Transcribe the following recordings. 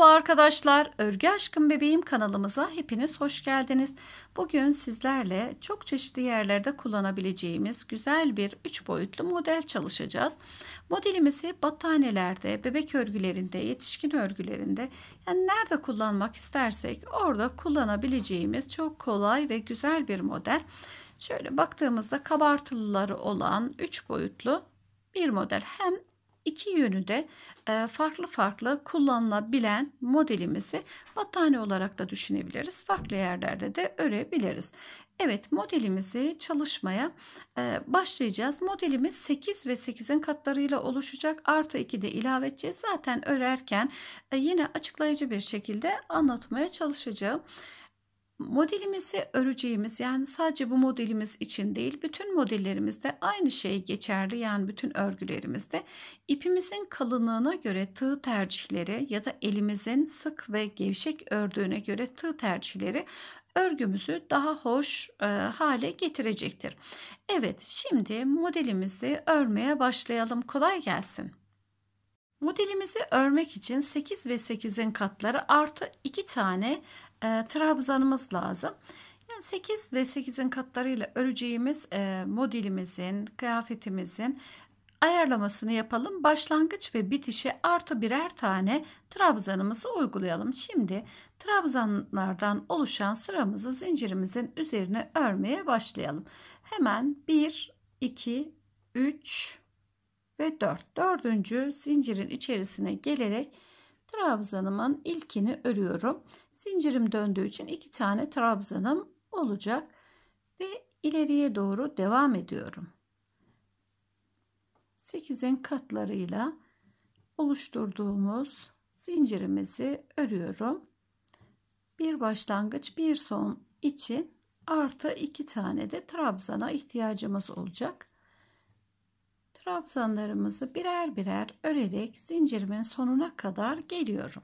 Merhaba arkadaşlar, Örgü Aşkım Bebeğim kanalımıza hepiniz hoş geldiniz. Bugün sizlerle çok çeşitli yerlerde kullanabileceğimiz güzel bir 3 boyutlu model çalışacağız. Modelimizi battaniyelerde, bebek örgülerinde, yetişkin örgülerinde yani nerede kullanmak istersek orada kullanabileceğimiz çok kolay ve güzel bir model. Şöyle baktığımızda kabartılıları olan 3 boyutlu bir model hem iki yönü de e, farklı farklı kullanılabilen modelimizi battaniye olarak da düşünebiliriz. Farklı yerlerde de örebiliriz. Evet modelimizi çalışmaya e, başlayacağız. Modelimiz 8 ve 8'in katlarıyla oluşacak. Artı 2 de ilave edeceğiz. Zaten örerken e, yine açıklayıcı bir şekilde anlatmaya çalışacağım modelimizi öreceğimiz yani sadece bu modelimiz için değil bütün modellerimizde aynı şey geçerli yani bütün örgülerimizde ipimizin kalınlığına göre tığ tercihleri ya da elimizin sık ve gevşek ördüğüne göre tığ tercihleri örgümüzü daha hoş e, hale getirecektir. Evet şimdi modelimizi örmeye başlayalım kolay gelsin. Modelimizi örmek için 8 ve 8'in katları artı 2 tane e, trabzanımız lazım. Yani 8 ve 8'in katlarıyla öreceğimiz e, modelimizin, kıyafetimizin ayarlamasını yapalım. Başlangıç ve bitişe artı birer tane trabzanımızı uygulayalım. Şimdi trabzanlardan oluşan sıramızı zincirimizin üzerine örmeye başlayalım. Hemen 1, 2, 3 ve 4. Dördüncü zincirin içerisine gelerek trabzanımın ilkini örüyorum. Zincirim döndüğü için iki tane trabzanım olacak ve ileriye doğru devam ediyorum. 8'in katlarıyla oluşturduğumuz zincirimizi örüyorum. Bir başlangıç bir son için artı iki tane de trabzana ihtiyacımız olacak trabzanlarımızı birer birer örerek zincirimin sonuna kadar geliyorum.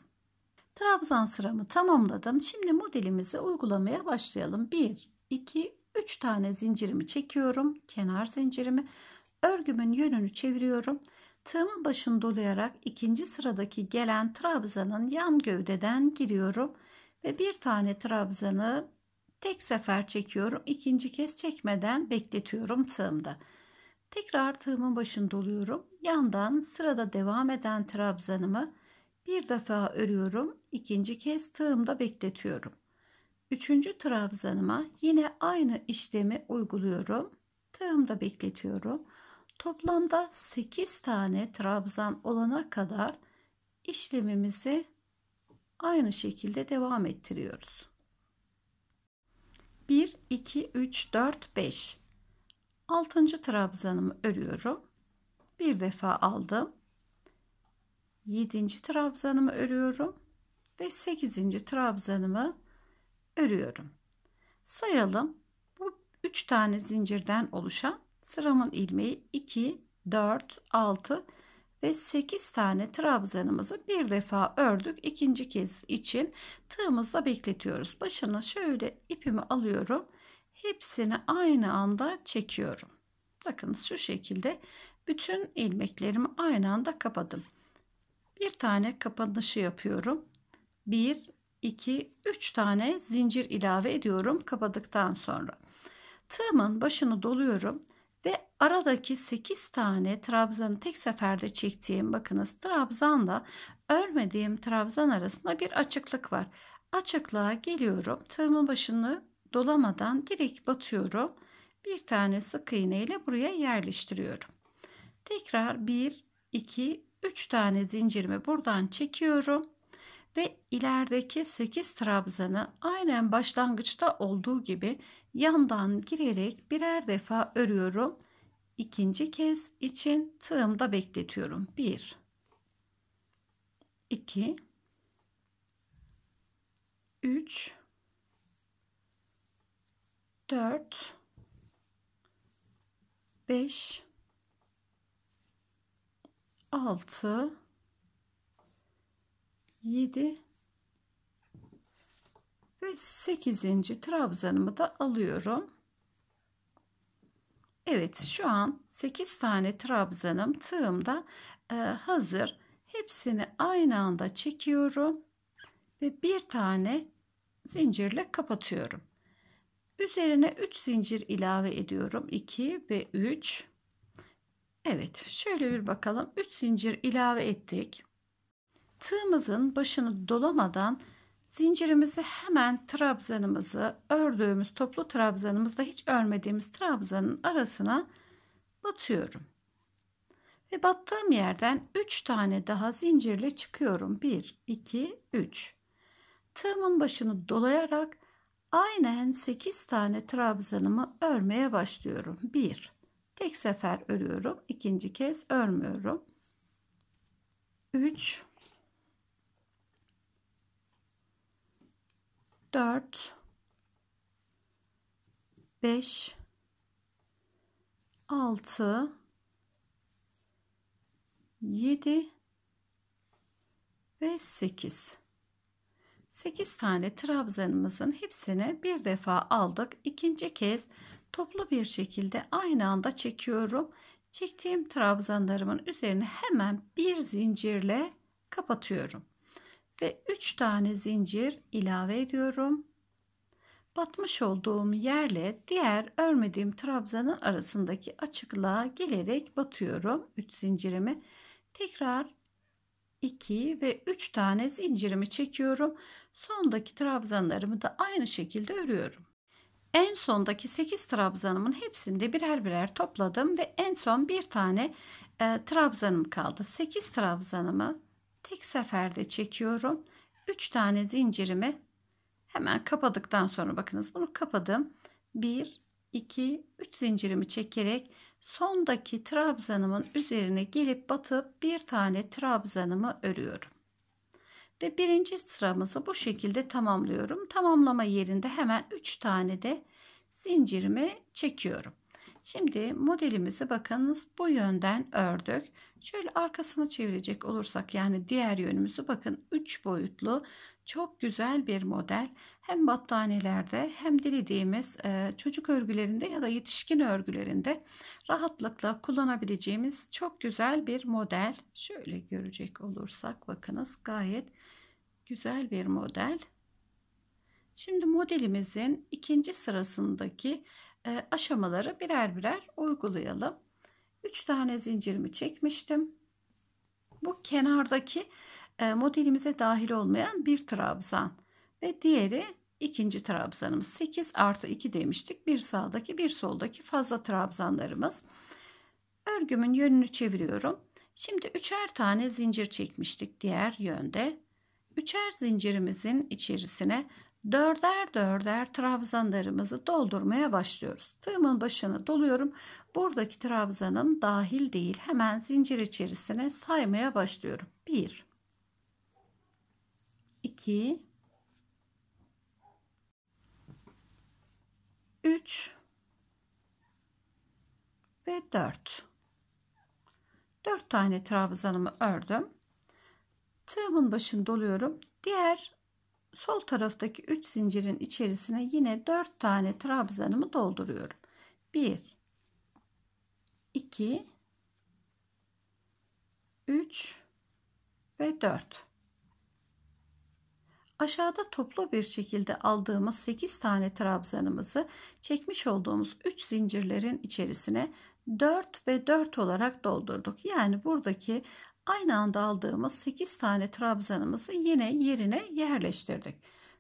Trabzan sıramı tamamladım. Şimdi modelimizi uygulamaya başlayalım. 1, 2, 3 tane zincirimi çekiyorum. Kenar zincirimi. Örgümün yönünü çeviriyorum. Tığımın başını dolayarak ikinci sıradaki gelen trabzanın yan gövdeden giriyorum. Ve bir tane trabzanı tek sefer çekiyorum. İkinci kez çekmeden bekletiyorum tığımda. Tekrar tığımın başını doluyorum. Yandan sırada devam eden trabzanımı bir defa örüyorum. İkinci kez tığımda bekletiyorum. Üçüncü trabzanıma yine aynı işlemi uyguluyorum. Tığımda bekletiyorum. Toplamda 8 tane trabzan olana kadar işlemimizi aynı şekilde devam ettiriyoruz. 1, 2, 3, 4, 5. Altıncı trabzanımı örüyorum. Bir defa aldım. Yedinci trabzanımı örüyorum. Ve sekizinci trabzanımı örüyorum. Sayalım. Bu üç tane zincirden oluşan sıramın ilmeği 2, 4, 6 ve 8 tane trabzanımızı bir defa ördük. ikinci kez için tığımızda bekletiyoruz. Başına şöyle ipimi alıyorum hepsini aynı anda çekiyorum. Bakınız şu şekilde bütün ilmeklerimi aynı anda kapadım. Bir tane kapanışı yapıyorum. 1 2 3 tane zincir ilave ediyorum kapadıktan sonra. Tığımın başını doluyorum ve aradaki 8 tane trabzanı tek seferde çektiğim bakınız trabzanla örmediğim trabzan arasında bir açıklık var. Açıklığa geliyorum. Tığımın başını dolamadan direkt batıyorum. Bir tane sık iğne ile buraya yerleştiriyorum. Tekrar 1, 2, 3 tane zincirimi buradan çekiyorum. Ve ilerideki 8 trabzanı aynen başlangıçta olduğu gibi yandan girerek birer defa örüyorum. İkinci kez için tığımda bekletiyorum. 1, 2, 3 4 5 6 7 ve 8. trabzanımı da alıyorum. Evet şu an 8 tane trabzanım tığımda e, hazır. Hepsini aynı anda çekiyorum ve bir tane zincirle kapatıyorum. Üzerine 3 zincir ilave ediyorum. 2 ve 3. Evet şöyle bir bakalım. 3 zincir ilave ettik. Tığımızın başını dolamadan zincirimizi hemen trabzanımızı ördüğümüz toplu trabzanımızda hiç örmediğimiz trabzanın arasına batıyorum. Ve battığım yerden 3 tane daha zincirle çıkıyorum. 1, 2, 3. Tığımın başını dolayarak Aynen 8 tane trabzanımı örmeye başlıyorum. 1. Tek sefer örüyorum. ikinci kez örmüyorum. 3 4 5 6 7 ve 8 8 tane trabzanımızın hepsini bir defa aldık. İkinci kez toplu bir şekilde aynı anda çekiyorum. Çektiğim trabzanlarımın üzerine hemen bir zincirle kapatıyorum. Ve 3 tane zincir ilave ediyorum. Batmış olduğum yerle diğer örmediğim trabzanın arasındaki açıklığa gelerek batıyorum. 3 zincirimi tekrar 2 ve 3 tane zincirimi çekiyorum. Sondaki trabzanlarımı da aynı şekilde örüyorum. En sondaki 8 trabzanımın hepsini de birer birer topladım ve en son bir tane e, trabzanım kaldı. 8 trabzanımı tek seferde çekiyorum. 3 tane zincirimi hemen kapadıktan sonra bakınız bunu kapadım. 1 2 3 zincirimi çekerek sondaki trabzanımın üzerine gelip batıp bir tane trabzanımı örüyorum. Ve birinci sıramızı bu şekilde tamamlıyorum. Tamamlama yerinde hemen 3 tane de zincirimi çekiyorum. Şimdi modelimizi bakınız bu yönden ördük. Şöyle arkasını çevirecek olursak yani diğer yönümüzü bakın 3 boyutlu çok güzel bir model. Hem battaniyelerde hem dilediğimiz e, çocuk örgülerinde ya da yetişkin örgülerinde rahatlıkla kullanabileceğimiz çok güzel bir model. Şöyle görecek olursak bakınız gayet güzel bir model. Şimdi modelimizin ikinci sırasındaki e, aşamaları birer birer uygulayalım. 3 tane zincirimi çekmiştim. Bu kenardaki e, modelimize dahil olmayan bir trabzan ve diğeri ikinci trabzanımız 8 artı 2 demiştik. Bir sağdaki bir soldaki fazla trabzanlarımız. Örgümün yönünü çeviriyorum. Şimdi üçer tane zincir çekmiştik diğer yönde üçer zincirimizin içerisine dörder dörder trabzanlarımızı doldurmaya başlıyoruz. Tığımın başını doluyorum. Buradaki trabzanım dahil değil. Hemen zincir içerisine saymaya başlıyorum. 1 2 3 ve 4 4 tane trabzanımı ördüm Tığımın başını doluyorum. Diğer sol taraftaki 3 zincirin içerisine yine 4 tane trabzanımı dolduruyorum. 1 2 3 ve 4. Aşağıda toplu bir şekilde aldığımız 8 tane trabzanımızı çekmiş olduğumuz 3 zincirlerin içerisine 4 ve 4 olarak doldurduk. Yani buradaki aynı anda aldığımız 8 tane trabzanımızı yine yerine yerleştirdik.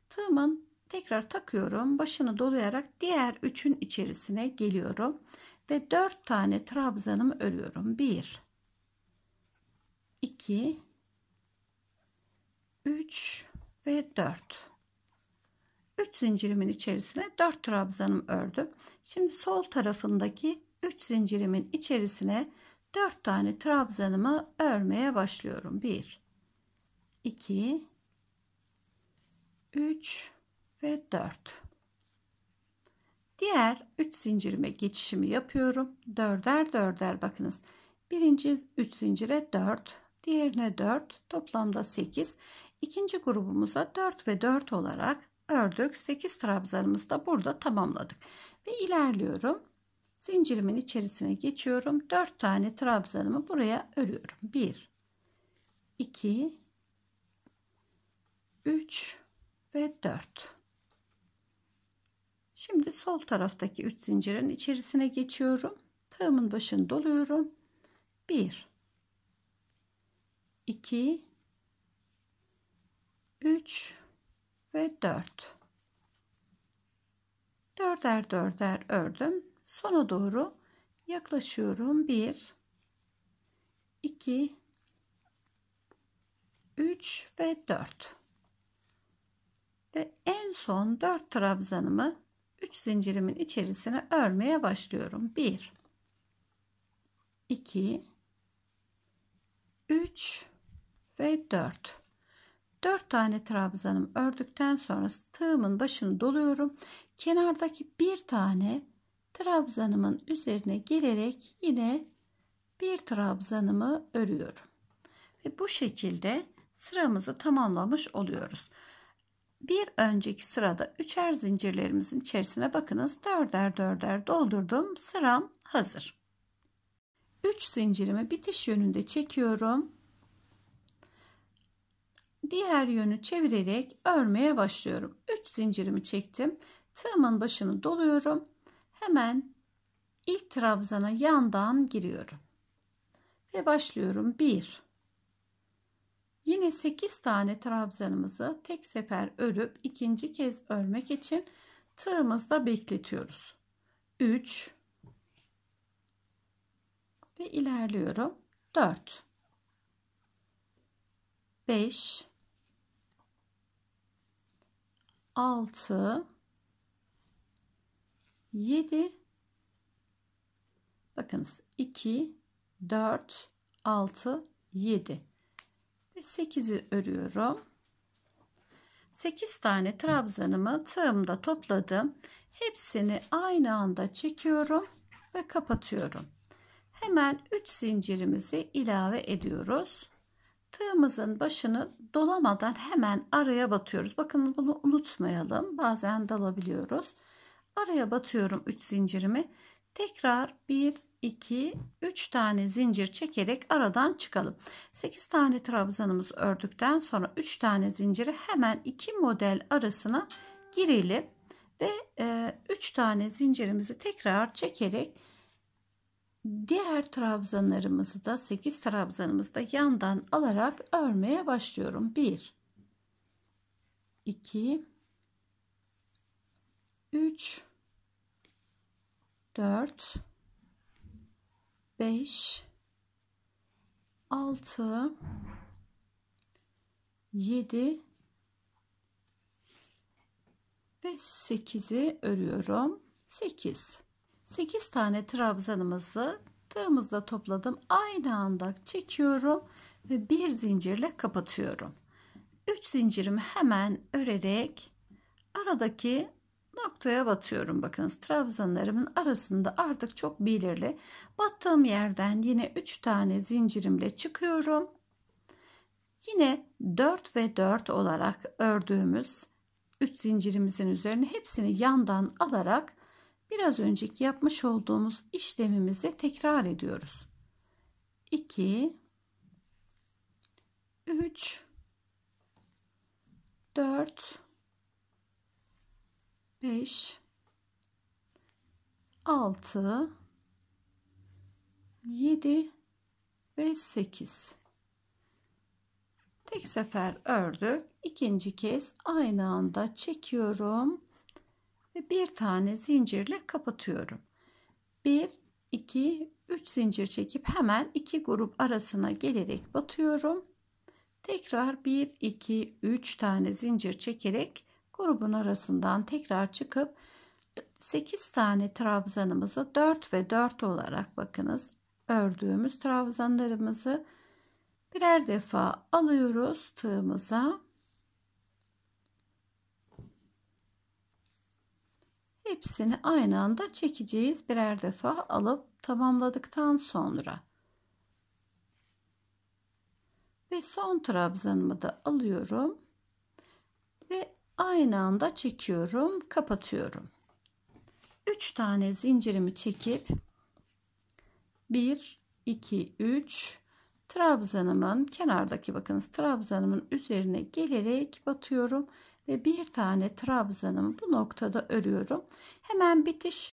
Tığımın tekrar takıyorum. Başını dolayarak diğer 3'ün içerisine geliyorum. Ve 4 tane trabzanımı örüyorum. 1 2 3 ve 4 3 zincirimin içerisine 4 trabzanım ördüm. Şimdi sol tarafındaki 3 zincirimin içerisine 4 tane trabzanımı örmeye başlıyorum. 1 2 3 ve 4. Diğer 3 zincirime geçişimi yapıyorum. Dörder dörder bakınız. Birinci 3 zincire 4, diğerine 4, toplamda 8. İkinci grubumuza 4 ve 4 olarak ördük. 8 trabzanımızı da burada tamamladık. Ve ilerliyorum zincirimin içerisine geçiyorum 4 tane trabzanımı buraya örüyorum 1 2 3 ve 4 şimdi sol taraftaki 3 zincirin içerisine geçiyorum tığımın başını doluyorum 1 2 3 ve 4 dörder dörder ördüm sona doğru yaklaşıyorum. 1 2 3 ve 4 ve en son 4 trabzanımı 3 zincirimin içerisine örmeye başlıyorum. 1 2 3 ve 4 4 tane trabzanım ördükten sonra tığımın başını doluyorum. Kenardaki bir tane trabzanımın üzerine gelerek yine bir trabzanımı örüyorum. Ve bu şekilde sıramızı tamamlamış oluyoruz. Bir önceki sırada üçer zincirlerimizin içerisine bakınız. Dörder dörder doldurdum. Sıram hazır. Üç zincirimi bitiş yönünde çekiyorum. Diğer yönü çevirerek örmeye başlıyorum. Üç zincirimi çektim. Tığımın başını doluyorum. Hemen ilk trabzana yandan giriyorum. Ve başlıyorum. 1 Yine 8 tane trabzanımızı tek sefer örüp ikinci kez örmek için tığımızda bekletiyoruz. 3 ve ilerliyorum. 4 5 6 7 bakınız 2 4 6 7 ve 8'i örüyorum 8 tane trabzanımı tığımda topladım hepsini aynı anda çekiyorum ve kapatıyorum hemen 3 zincirimizi ilave ediyoruz tığımızın başını dolamadan hemen araya batıyoruz bakın bunu unutmayalım bazen dalabiliyoruz araya batıyorum 3 zincirimi tekrar 1 2 3 tane zincir çekerek aradan çıkalım 8 tane trabzanımız ördükten sonra 3 tane zinciri hemen iki model arasına girelim ve 3 e, tane zincirimizi tekrar çekerek diğer trabzanlarımızı da 8 trabzanımızı da yandan alarak örmeye başlıyorum 1 2 3 4 5 6 7 ve 8'i örüyorum. 8. 8 tane trabzanımızı tığımızda topladım. Aynı anda çekiyorum ve bir zincirle kapatıyorum. 3 zincirimi hemen örerek aradaki noktaya batıyorum bakınız trabzanlarımın arasında artık çok belirli battığım yerden yine 3 tane zincirimle çıkıyorum yine 4 ve 4 olarak ördüğümüz 3 zincirimizin üzerine hepsini yandan alarak biraz önceki yapmış olduğumuz işlemimizi tekrar ediyoruz 2 3 4 5 6 7 ve 8 tek sefer ördük ikinci kez aynı anda çekiyorum ve bir tane zincirle kapatıyorum 1 2 3 zincir çekip hemen iki grup arasına gelerek batıyorum tekrar 1 2 3 tane zincir çekerek grubun arasından tekrar çıkıp 8 e, tane trabzanımızı 4 ve 4 olarak bakınız ördüğümüz trabzanlarımızı birer defa alıyoruz tığımıza. Hepsini aynı anda çekeceğiz. Birer defa alıp tamamladıktan sonra. Ve son trabzanımı da alıyorum aynı anda çekiyorum kapatıyorum 3 tane zincirimi çekip 1 2 3 trabzanımın kenardaki bakınız trabzanımın üzerine gelerek batıyorum ve bir tane trabzanımı bu noktada örüyorum hemen bitiş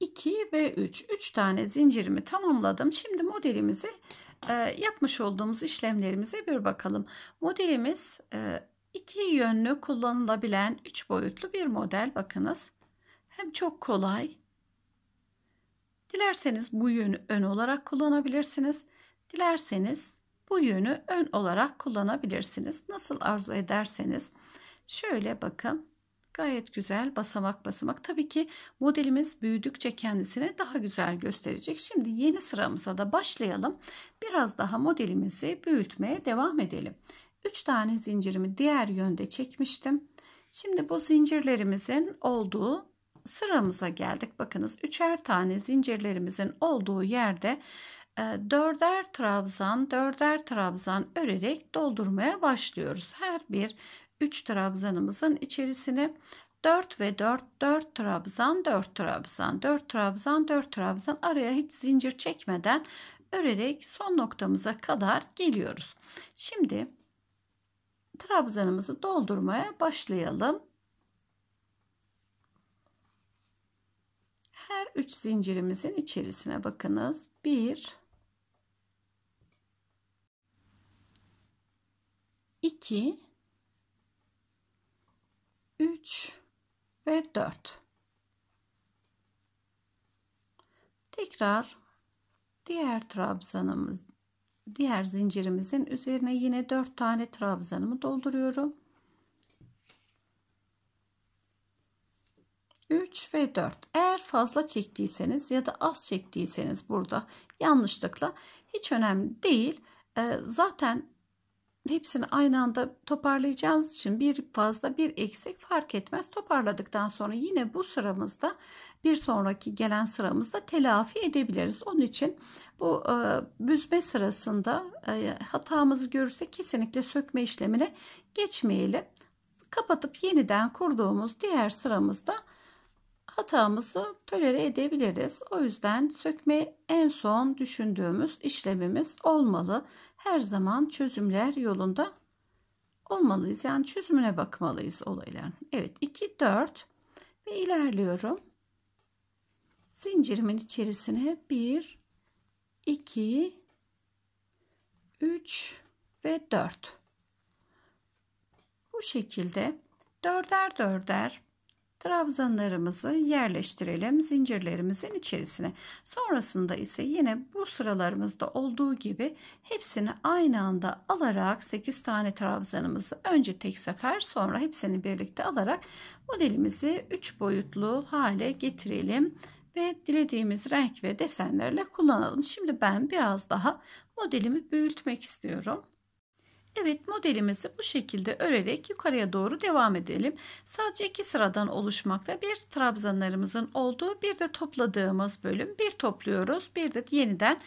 2 ve 3 3 tane zincirimi tamamladım şimdi modelimizi ee, yapmış olduğumuz işlemlerimize bir bakalım. Modelimiz e, iki yönlü kullanılabilen üç boyutlu bir model bakınız. Hem çok kolay. Dilerseniz bu yönü ön olarak kullanabilirsiniz. Dilerseniz bu yönü ön olarak kullanabilirsiniz. Nasıl arzu ederseniz. Şöyle bakın. Gayet güzel basamak basamak. Tabii ki modelimiz büyüdükçe kendisini daha güzel gösterecek. Şimdi yeni sıramıza da başlayalım. Biraz daha modelimizi büyütmeye devam edelim. 3 tane zincirimi diğer yönde çekmiştim. Şimdi bu zincirlerimizin olduğu sıramıza geldik. Bakınız üçer tane zincirlerimizin olduğu yerde e, dörder trabzan dörder trabzan örerek doldurmaya başlıyoruz. Her bir 3 trabzanımızın içerisine 4 ve 4 4 trabzan 4 trabzan 4 trabzan 4 trabzan araya hiç zincir çekmeden örerek son noktamıza kadar geliyoruz. Şimdi trabzanımızı doldurmaya başlayalım. Her 3 zincirimizin içerisine bakınız. 1 2 3 ve 4 tekrar diğer trabzanımız diğer zincirimizin üzerine yine 4 tane trabzanımı dolduruyorum 3 ve 4 eğer fazla çektiyseniz ya da az çektiyseniz burada yanlışlıkla hiç önemli değil ee, zaten hepsini aynı anda toparlayacağınız için bir fazla bir eksik fark etmez. Toparladıktan sonra yine bu sıramızda bir sonraki gelen sıramızda telafi edebiliriz. Onun için bu e, büzme sırasında e, hatamızı görürsek kesinlikle sökme işlemine geçmeyelim. Kapatıp yeniden kurduğumuz diğer sıramızda hatamızı tölere edebiliriz. O yüzden sökme en son düşündüğümüz işlemimiz olmalı her zaman çözümler yolunda olmalıyız. Yani çözümüne bakmalıyız olayların. Evet 2, 4 ve ilerliyorum. Zincirimin içerisine 1, 2, 3 ve 4. Bu şekilde dörder dörder trabzanlarımızı yerleştirelim zincirlerimizin içerisine. Sonrasında ise yine bu sıralarımızda olduğu gibi hepsini aynı anda alarak 8 tane trabzanımızı önce tek sefer sonra hepsini birlikte alarak modelimizi 3 boyutlu hale getirelim ve dilediğimiz renk ve desenlerle kullanalım. Şimdi ben biraz daha modelimi büyütmek istiyorum. Evet modelimizi bu şekilde örerek yukarıya doğru devam edelim. Sadece iki sıradan oluşmakta bir trabzanlarımızın olduğu bir de topladığımız bölüm bir topluyoruz bir de yeniden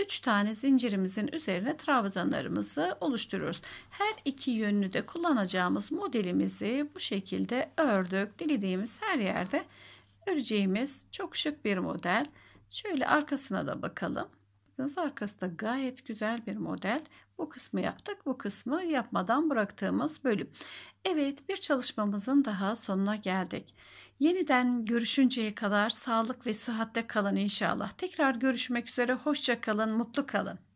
3 tane zincirimizin üzerine trabzanlarımızı oluşturuyoruz. Her iki yönünü de kullanacağımız modelimizi bu şekilde ördük. Dilediğimiz her yerde öreceğimiz çok şık bir model. Şöyle arkasına da bakalım. Bakınız arkası gayet güzel bir model. Bu kısmı yaptık. Bu kısmı yapmadan bıraktığımız bölüm. Evet bir çalışmamızın daha sonuna geldik. Yeniden görüşünceye kadar sağlık ve sıhhatte kalın inşallah. Tekrar görüşmek üzere. Hoşça kalın, mutlu kalın.